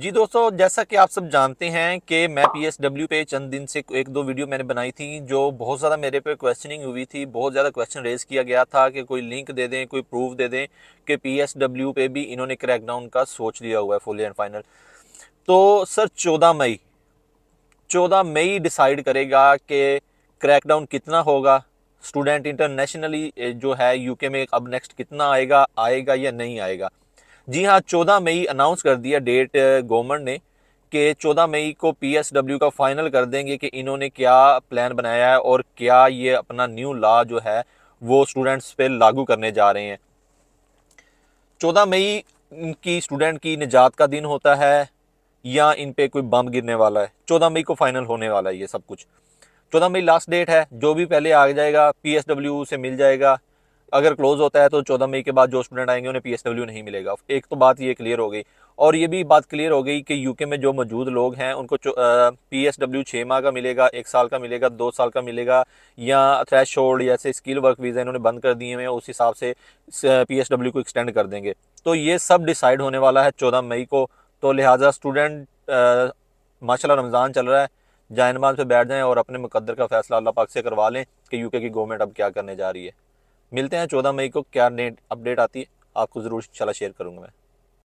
जी दोस्तों जैसा कि आप सब जानते हैं कि मैं पीएसडब्ल्यू पे चंद दिन से एक दो वीडियो मैंने बनाई थी जो बहुत ज़्यादा मेरे पे क्वेश्चनिंग हुई थी बहुत ज़्यादा क्वेश्चन रेज किया गया था कि कोई लिंक दे दें कोई प्रूफ दे दें कि पीएसडब्ल्यू पे भी इन्होंने क्रैकडाउन का सोच लिया हुआ है फुल एंड फाइनल तो सर चौदह मई चौदह मई डिसाइड करेगा कि क्रैकडाउन कितना होगा स्टूडेंट इंटरनेशनली जो है यूके में अब नेक्स्ट कितना आएगा आएगा या नहीं आएगा जी हाँ चौदह मई अनाउंस कर दिया डेट गवर्नमेंट ने कि चौदह मई को पीएसडब्ल्यू का फाइनल कर देंगे कि इन्होंने क्या प्लान बनाया है और क्या ये अपना न्यू लॉ जो है वो स्टूडेंट्स पे लागू करने जा रहे हैं चौदह मई की स्टूडेंट की निजात का दिन होता है या इन पे कोई बम गिरने वाला है चौदह मई को फाइनल होने वाला है ये सब कुछ चौदह मई लास्ट डेट है जो भी पहले आ जाएगा डब्ल्यू से मिल जाएगा अगर क्लोज होता है तो चौदह मई के बाद जो स्टूडेंट आएंगे उन्हें पी नहीं मिलेगा एक तो बात ये क्लियर हो गई और ये भी बात क्लियर हो गई कि यूके में जो मौजूद लोग हैं उनको पी एस डब्ल्यू छः माह का मिलेगा एक साल का मिलेगा दो साल का मिलेगा या थ्रेश होल्ड जैसे स्किल वर्क वीज़ा इन्होंने बंद कर दिए हैं उस हिसाब से पी एस डब्ल्यू को एक्सटेंड कर देंगे तो ये सब डिसाइड होने वाला है चौदह मई को तो लिहाजा स्टूडेंट माशा रमज़ान चल रहा है जाए नमाज पर बैठ जाएँ और अपने मुकदर का फैसला अल्लाह पाक से करवा लें कि यूके की गवर्नमेंट अब क्या करने जा रही है मिलते हैं चौदह मई को क्या अपडेट आती है आपको ज़रूर चला शेयर करूँगा मैं